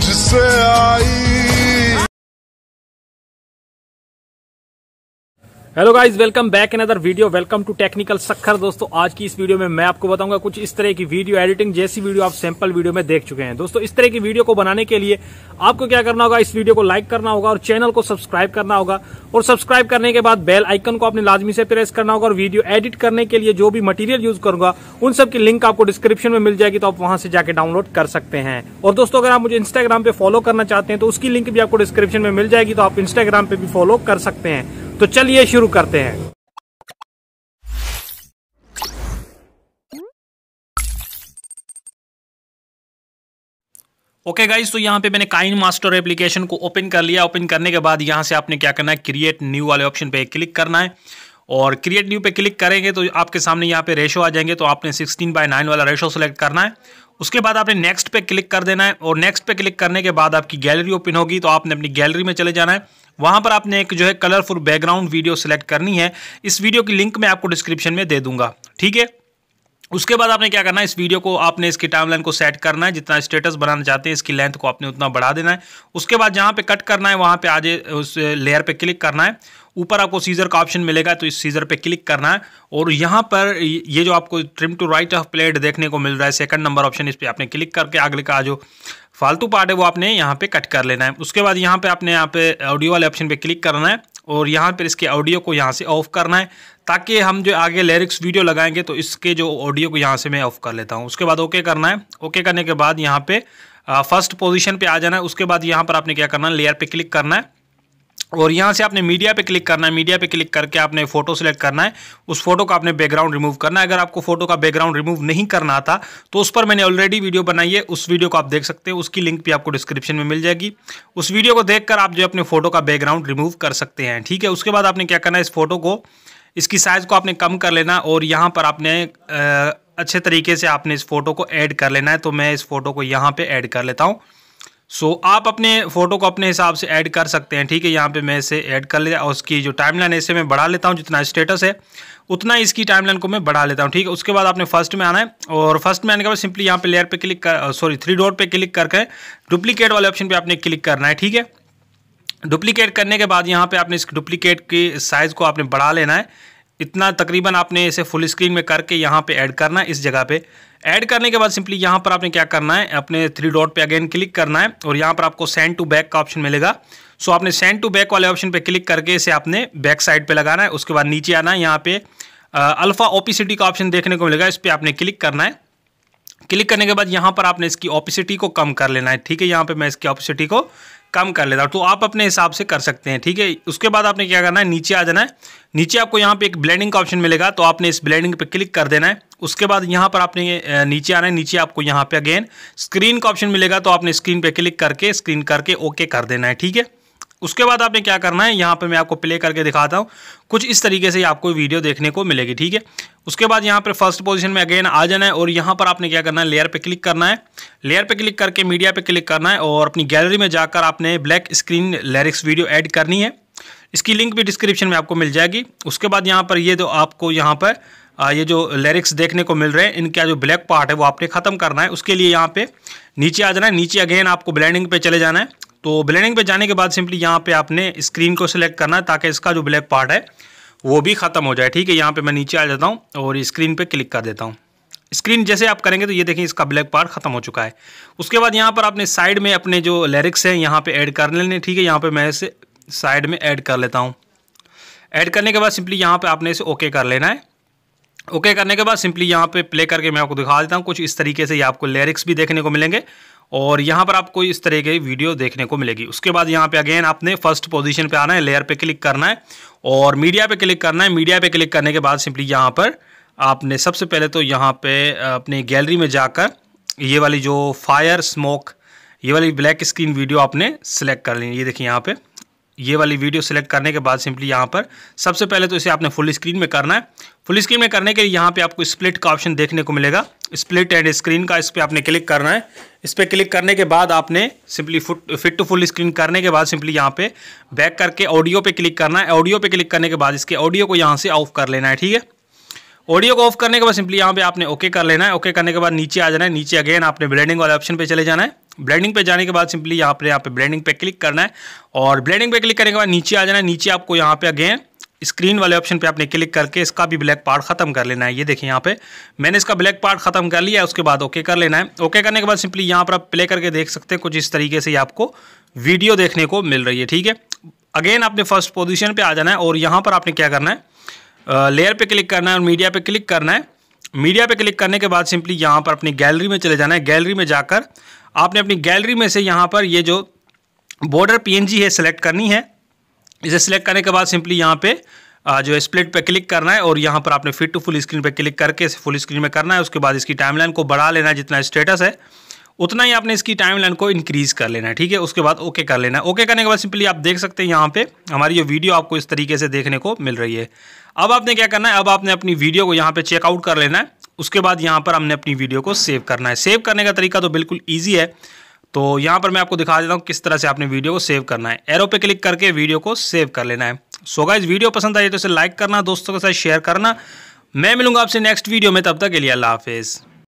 Just say I hello guys welcome back in other video welcome to technical Sakhar दोस्तों आज की इस video में मैं आपको बताऊंगा कुछ इस तरह की वीडियो एडिटिंग जैसी वीडियो आप सैंपल वीडियो में देख चुके हैं दोस्तों इस तरह की वीडियो को बनाने के लिए आपको क्या करना होगा इस वीडियो को लाइक करना होगा और चैनल को सब्सक्राइब करना होगा और सब्सक्राइब करने के बाद बेल आइकन को आपने लाजमी से प्रेस करना होगा और वीडियो एडिट करने के लिए जो भी मटीरियल यूज करूंगा उन सबकी लिंक आपको डिस्क्रिप्शन में मिल जाएगी तो आप वहां से जाकर डाउनलोड कर सकते हैं और दोस्तों अगर आप मुझे इंस्टाग्राम पे फॉलो करना चाहते हैं तो उसकी लिंक भी आपको डिस्क्रिप्शन में मिल जाएगी तो आप इंस्टाग्राम पे भी फॉलो कर सकते हैं तो चलिए शुरू करते हैं ओके okay गाइज तो यहाँ पे मैंने काइन मास्टर एप्लीकेशन को ओपन कर लिया ओपन करने के बाद यहाँ से आपने क्या करना है क्रिएट न्यू वाले ऑप्शन पे क्लिक करना है और क्रिएट न्यू पे क्लिक करेंगे तो आपके सामने यहाँ पे रेशो आ जाएंगे तो आपने 16 बाय 9 वाला रेशो सेलेक्ट करना है उसके बाद आपने नेक्स्ट पे क्लिक कर देना है और नेक्स्ट पे क्लिक करने के बाद आपकी गैलरी ओपन होगी तो आपने अपनी गैलरी में चले जाना है वहाँ पर आपने एक जो है कलरफुल बैकग्राउंड वीडियो सेलेक्ट करनी है इस वीडियो की लिंक मैं आपको डिस्क्रिप्शन में दे दूंगा ठीक है उसके बाद आपने क्या करना है इस वीडियो को आपने इसकी टाइमलाइन को सेट करना है जितना स्टेटस बनाना चाहते हैं इसकी लेंथ को आपने उतना बढ़ा देना है उसके बाद जहाँ पे कट करना है वहाँ पे आज उस लेयर पे क्लिक करना है ऊपर आपको सीजर का ऑप्शन मिलेगा तो इस सीजर पे क्लिक करना है और यहाँ पर ये जो आपको trim to right of plate देखने को मिल रहा है सेकंड नंबर ऑप्शन इस पर आपने क्लिक करके अगले का जो फालतू पार्ट है वो आपने यहाँ पे कट कर लेना है उसके बाद यहाँ पे आपने यहाँ पे ऑडियो वाले ऑप्शन पे क्लिक करना है और यहाँ पर इसके ऑडियो को यहाँ से ऑफ करना है ताकि हम जो आगे लिरिक्स वीडियो लगाएंगे तो इसके जो ऑडियो को यहाँ से मैं ऑफ कर लेता हूँ उसके बाद ओके करना है ओके करने के बाद यहाँ पे फर्स्ट पोजिशन पर आ जाना है उसके बाद यहाँ पर आपने क्या करना है लेयर पर क्लिक करना है और यहाँ से आपने मीडिया पे क्लिक करना है मीडिया पे क्लिक करके आपने फोटो सेलेक्ट करना है उस फोटो का आपने बैकग्राउंड रिमूव करना है अगर आपको फोटो का बैकग्राउंड रिमूव नहीं करना आता तो उस पर मैंने ऑलरेडी वीडियो बनाई है उस वीडियो को आप देख सकते हैं उसकी लिंक भी आपको डिस्क्रिप्शन में मिल जाएगी उस वीडियो को देख आप जो अपने फोटो का बैकग्राउंड रिमूव कर सकते हैं ठीक है उसके बाद आपने क्या करना है इस फोटो को इसकी साइज़ को आपने कम कर लेना और यहाँ पर आपने अच्छे तरीके से आपने इस फोटो को ऐड कर लेना है तो मैं इस फोटो को यहाँ पर ऐड कर लेता हूँ सो so, आप अपने फोटो को अपने हिसाब से ऐड कर सकते हैं ठीक है यहाँ पे मैं इसे ऐड कर लिया और उसकी जो टाइमलाइन है इसे मैं बढ़ा लेता हूँ जितना स्टेटस है उतना इसकी टाइमलाइन को मैं बढ़ा लेता हूँ ठीक है उसके बाद आपने फर्स्ट में आना है और फर्स्ट में आने के बाद सिंपली यहाँ पे लेयर पे क्लिक कर सॉरी थ्री डॉट पर क्लिक करके डुप्लीकेट वाले ऑप्शन पर आपने क्लिक करना है ठीक है डुप्लीकेट करने के बाद यहाँ पर आपने इस डुप्लीकेट की साइज़ को आपने बढ़ा लेना है इतना तकरीबन आपने इसे फुल स्क्रीन में करके यहाँ पे ऐड करना है इस जगह पे ऐड करने के बाद सिंपली यहाँ पर आपने क्या करना है अपने थ्री डॉट पे अगेन क्लिक करना है और यहाँ पर आपको सेंड टू बैक का ऑप्शन मिलेगा सो आपने सेंड टू बैक वाले ऑप्शन पे क्लिक करके इसे आपने बैक साइड पे लगाना है उसके बाद नीचे आना है यहाँ पे अल्फ़ा ओपिसिटी का ऑप्शन देखने को मिलेगा इस पर आपने क्लिक करना है क्लिक करने के बाद यहाँ पर आपने इसकी ऑपिसिटी को कम कर लेना है ठीक है यहाँ पर मैं इसकी ऑपिसिटी को कम कर लेता हूँ तो आप अपने हिसाब से कर सकते हैं ठीक है उसके बाद आपने क्या करना है नीचे आ जाना है नीचे आपको यहाँ पे एक ब्लेंडिंग का ऑप्शन मिलेगा तो आपने इस ब्लेंडिंग पे क्लिक कर देना है उसके बाद यहाँ पर आपने नीचे आना है नीचे आपको यहाँ पे अगेन स्क्रीन का ऑप्शन मिलेगा तो आपने स्क्रीन पे क्लिक करके स्क्रीन करके ओके कर देना है ठीक है उसके बाद आपने क्या करना है यहाँ पर मैं आपको प्ले करके दिखाता हूँ कुछ इस तरीके से आपको वीडियो देखने को मिलेगी ठीक है उसके बाद यहाँ पर फर्स्ट पोजिशन में अगेन आ जाना है और यहाँ पर आपने क्या करना है लेयर पर क्लिक करना है लेयर पर क्लिक करके मीडिया पर क्लिक करना है और अपनी गैलरी में जाकर आपने black screen lyrics video add करनी है इसकी लिंक भी डिस्क्रिप्शन में आपको मिल जाएगी उसके बाद यहाँ पर ये जो आपको यहाँ पर ये जो लिरिक्स देखने को मिल रहे हैं इनका जो ब्लैक पार्ट है वो आपने ख़त्म करना है उसके लिए यहाँ पे नीचे आ जाना है नीचे अगेन आपको ब्लैंडिंग पे चले जाना है तो ब्लेंडिंग पे जाने के बाद सिंपली यहाँ पे आपने स्क्रीन को सिलेक्ट करना है ताकि इसका जो ब्लैक पार्ट है वो भी ख़त्म हो जाए ठीक है यहाँ पे मैं नीचे आ जाता हूँ और स्क्रीन पे क्लिक कर देता हूँ स्क्रीन जैसे आप करेंगे तो ये देखें इसका ब्लैक पार्ट खत्म हो चुका है उसके बाद यहाँ पर आपने साइड में अपने जो लिरिक्स हैं यहाँ पर ऐड कर लेने ठीक है यहाँ पर मैं इसे साइड में ऐड कर लेता हूँ ऐड करने के बाद सिंपली यहाँ पर आपने इसे ओके कर लेना है ओके करने के बाद सिंपली यहाँ पे प्ले करके मैं आपको दिखा देता हूँ कुछ इस तरीके से ये आपको लिरिक्स भी देखने को मिलेंगे और यहाँ पर आपको इस तरह की वीडियो देखने को मिलेगी उसके बाद यहाँ पे अगेन आपने फर्स्ट पोजीशन पे आना है लेयर पे क्लिक करना है और मीडिया पे क्लिक करना है मीडिया पे क्लिक करने के बाद सिंपली यहाँ पर आपने सबसे पहले तो यहाँ पे अपने गैलरी में जाकर ये वाली जो फायर स्मोक ये वाली ब्लैक स्क्रीन वीडियो आपने सेलेक्ट कर ली ये देखिए यहाँ पर ये वाली वीडियो सेलेक्ट करने के बाद सिंपली यहाँ पर सबसे पहले तो इसे आपने फुल स्क्रीन में करना है फुल स्क्रीन में करने के लिए यहाँ पे आपको स्प्लिट का ऑप्शन देखने को मिलेगा स्प्लिट एंड स्क्रीन का इस पर आपने क्लिक करना है इस पर क्लिक करने के बाद आपने simply foot fit to full screen करने के बाद सिंपली यहाँ पे बैक करके ऑडियो पे क्लिक करना है ऑडियो पे क्लिक करने के बाद इसके ऑडियो को यहाँ से ऑफ कर लेना है ठीक है ऑडियो को ऑफ करने के बाद सिंपली यहाँ पे आपने ओके कर लेना है ओके करने के बाद नीचे आ जाना है नीचे अगेन आपने ब्लेंडिंग वाले ऑप्शन पर चले जाना है ब्लेंडिंग पे जाने के बाद सिंपली यहाँ पर यहाँ पे ब्लेंडिंग पे क्लिक करना है और ब्लेंडिंग पे क्लिक करने के बाद नीचे आ जाना है नीचे आपको यहाँ पे अगेन स्क्रीन वाले ऑप्शन पे आपने क्लिक करके इसका भी ब्लैक पार्ट खत्म कर लेना है ये देखिए यहाँ पे मैंने इसका ब्लैक पार्ट खत्म कर लिया है उसके बाद ओके कर लेना है ओके करने के बाद सिंपली यहाँ पर आप प्ले करके देख सकते हैं कुछ इस तरीके से आपको वीडियो देखने को मिल रही है ठीक है अगेन आपने फर्स्ट पोजिशन पर आ जाना है और यहाँ पर आपने क्या करना है लेयर पर क्लिक करना है और मीडिया पर क्लिक करना है मीडिया पर क्लिक करने के बाद सिंपली यहाँ पर अपनी गैलरी में चले जाना है गैलरी में जाकर आपने अपनी गैलरी में से यहाँ पर ये जो बॉर्डर पीएनजी है सिलेक्ट करनी है इसे सिलेक्ट करने के बाद सिंपली यहाँ पे जो स्प्लिट पे क्लिक करना है और यहाँ पर आपने फिट टू फुल स्क्रीन पे क्लिक करके इसे फुल स्क्रीन में करना है उसके बाद इसकी टाइमलाइन को बढ़ा लेना है जितना स्टेटस है उतना ही आपने इसकी टाइमलाइन को इंक्रीज़ कर लेना है ठीक है उसके बाद ओके कर लेना है ओके करने के बाद सिंपली आप देख सकते हैं यहाँ पर हमारी ये वीडियो आपको इस तरीके से देखने को मिल रही है अब आपने क्या करना है अब आपने अपनी वीडियो को यहाँ पे चेकआउट कर लेना है उसके बाद यहाँ पर हमने अपनी वीडियो को सेव करना है सेव करने का तरीका तो बिल्कुल ईजी है तो यहाँ पर मैं आपको दिखा देता हूँ किस तरह से आपने वीडियो को सेव करना है एरो पे क्लिक करके वीडियो को सेव कर लेना है सो गाइज वीडियो पसंद आई तो इसे लाइक करना दोस्तों के साथ शेयर करना मैं मिलूंगा आपसे नेक्स्ट वीडियो में तब तक के लिए अल्लाह हाफिज़